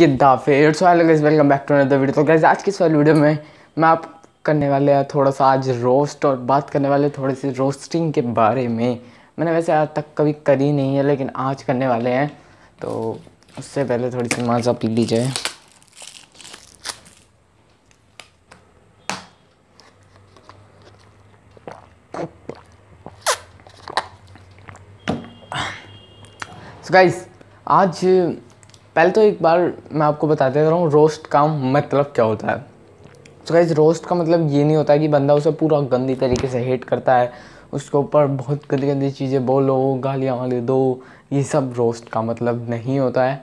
किद्दा फेर so hello guys welcome back to another video तो guys आज की इस वाली वीडियो में मैं आप करने वाले हैं थोड़ा सा आज रोस्ट और बात करने वाले थोड़े से रोस्टिंग के बारे में मैंने वैसे आज तक कभी करी नहीं है लेकिन आज करने वाले हैं तो उससे पहले थोड़ी सी माजा पी ली जाए गाइस so आज पहले तो एक बार मैं आपको बताते रहा हूँ रोस्ट का मतलब क्या होता है तो गाइज रोस्ट का मतलब ये नहीं होता कि बंदा उसे पूरा गंदी तरीके से हेट करता है उसके ऊपर बहुत गंदी गंदी चीज़ें बोलो गालियाँ वाली दो ये सब रोस्ट का मतलब नहीं होता है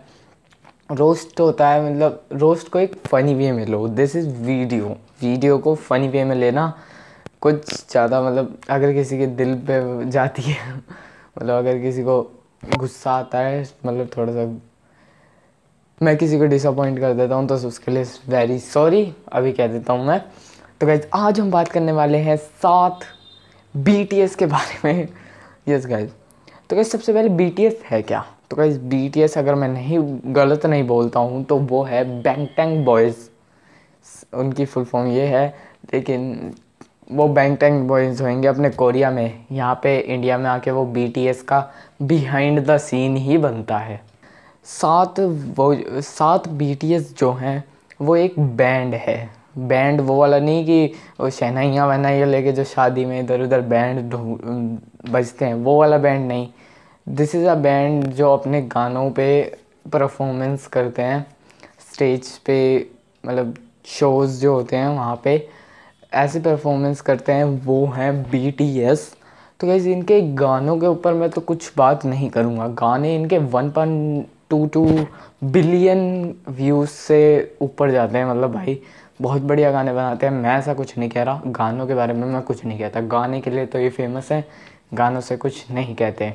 रोस्ट होता है मतलब रोस्ट को एक फ़नी वे में लो दिस इज़ वीडियो वीडियो को फ़नी वे में लेना कुछ ज़्यादा मतलब अगर किसी के दिल पे जाती है मतलब अगर किसी को गुस्सा आता है मतलब थोड़ा सा मैं किसी को डिसअपॉइंट कर देता हूँ तो उसके लिए वेरी सॉरी अभी कह देता हूँ मैं तो गाइज आज हम बात करने वाले हैं सात बी के बारे में यस गाइज तो गाइज सबसे पहले बी है क्या तो गाइज बी अगर मैं नहीं गलत नहीं बोलता हूँ तो वो है बैंग बॉयज़ उनकी फुल फॉर्म ये है लेकिन वो बैंक टैंक बॉयज़ होंगे अपने कोरिया में यहाँ पे इंडिया में आके वो बी का बिहाइंड द सीन ही बनता है सात वो सात बी जो हैं वो एक बैंड है बैंड वो वाला नहीं कि वो शहनाइयाँ वहनाइयाँ लेके जो शादी में इधर उधर बैंड बजते हैं वो वाला बैंड नहीं दिस इज़ अ बैंड जो अपने गानों पे परफॉर्मेंस करते हैं स्टेज पे मतलब शोज़ जो होते हैं वहाँ पे ऐसे परफॉर्मेंस करते हैं वो हैं बी टी एस तो गैस इनके गानों के ऊपर मैं तो कुछ बात नहीं करूँगा गाने इनके one point two two billion views से ऊपर जाते हैं मतलब भाई बहुत बढ़िया गाने बनाते हैं मैं ऐसा कुछ नहीं कह रहा गानों के बारे में मैं कुछ नहीं कहता गाने के लिए तो ये फेमस है गानों से कुछ नहीं कहते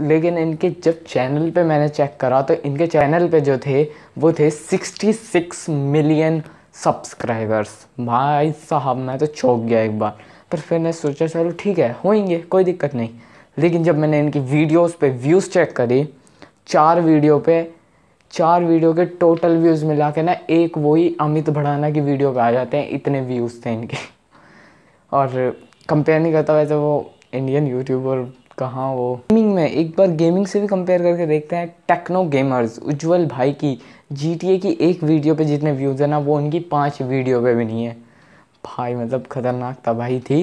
लेकिन इनके जब चैनल पे मैंने चेक करा तो इनके चैनल पे जो थे वो थे 66 मिलियन सब्सक्राइबर्स भाई साहब मैं तो चौंक गया एक बार पर फिर मैंने सोचा चलो ठीक है होएंगे कोई दिक्कत नहीं लेकिन जब मैंने इनकी वीडियोस पे व्यूज़ चेक करी चार वीडियो पे चार वीडियो के टोटल व्यूज़ मिला के ना एक वही अमित भड़ाना की वीडियो पे आ जाते हैं इतने व्यूज़ थे इनके और कंपेयर नहीं करता वैसे वो इंडियन यूट्यूबर कहाँ वो गेमिंग में एक बार गेमिंग से भी कंपेयर करके देखते हैं टेक्नो गेमर्स उज्जवल भाई की जी की एक वीडियो पे जितने व्यूज़ है ना वो उनकी पाँच वीडियो पे भी नहीं है भाई मतलब ख़तरनाक तबाही थी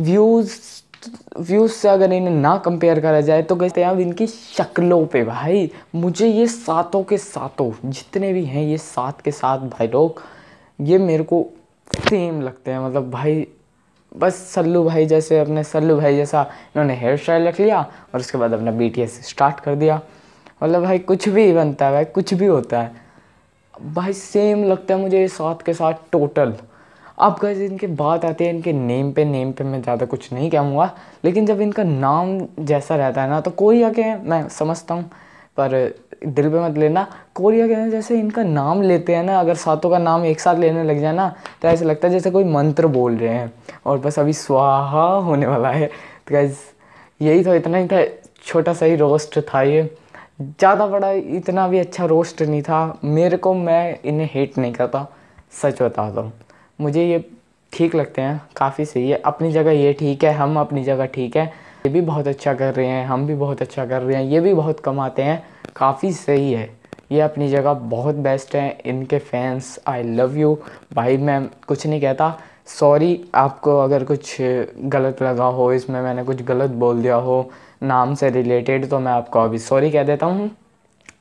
व्यूज़ व्यूज़ से अगर इन्हें ना कंपेयर करा जाए तो कहते हैं अब इनकी शक्लों पे भाई मुझे ये सातों के सातों जितने भी हैं ये सात के साथ भाई लोग ये मेरे को सेम लगते हैं मतलब भाई बस सल्लू भाई जैसे अपने सल्लू भाई जैसा इन्होंने हेयर स्टाइल रख लिया और उसके बाद अपना बी स्टार्ट कर दिया मतलब भाई कुछ भी बनता है भाई कुछ भी होता है भाई सेम लगता है मुझे ये साथ के साथ टोटल अब गज इनके बात आती है इनके नेम पे नेम पे मैं ज़्यादा कुछ नहीं कहूँगा लेकिन जब इनका नाम जैसा रहता है ना तो कोरिया के मैं समझता हूँ पर दिल पे मत लेना कोरिया के जैसे इनका नाम लेते हैं ना अगर सातों का नाम एक साथ लेने लग जाए ना तो ऐसा लगता है जैसे कोई मंत्र बोल रहे हैं और बस अभी स्वाहा होने वाला है तो गैस यही तो इतना ही था छोटा सा ही रोस्ट था ये ज़्यादा बड़ा इतना भी अच्छा रोस्ट नहीं था मेरे को मैं इन्हें हेट नहीं करता सच बता दो मुझे ये ठीक लगते हैं काफ़ी सही है अपनी जगह ये ठीक है हम अपनी जगह ठीक है ये भी बहुत अच्छा कर रहे हैं हम भी बहुत अच्छा कर रहे हैं ये भी बहुत कमाते हैं काफ़ी सही है ये अपनी जगह बहुत बेस्ट हैं इनके फैंस आई लव यू भाई मैं कुछ नहीं कहता सॉरी आपको अगर कुछ गलत लगा हो इसमें मैंने कुछ गलत बोल दिया हो नाम से रिलेटेड तो मैं आपको अभी सॉरी कह देता हूँ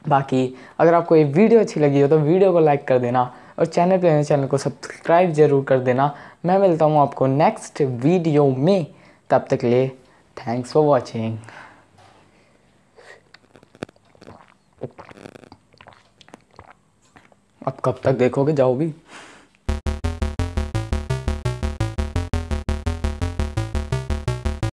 बाकी अगर आपको ये वीडियो अच्छी लगी हो तो वीडियो को लाइक कर देना और चैनल पे चैनल को सब्सक्राइब ज़रूर कर देना मैं मिलता हूँ आपको नेक्स्ट वीडियो में तब तक ले थैंक्स फॉर वॉचिंग अब कब तक देखोगे जाओगी